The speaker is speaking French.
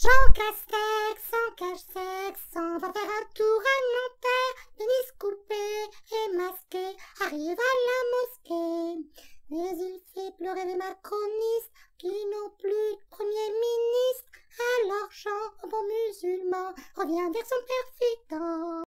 Jean Castex, cache Castex, on va faire un tour à Nanterre, coupé et masqué, arrive à la mosquée. Mais il fait pleurer les macronistes qui n'ont plus de premier ministre. Alors Jean, bon musulman, revient vers son père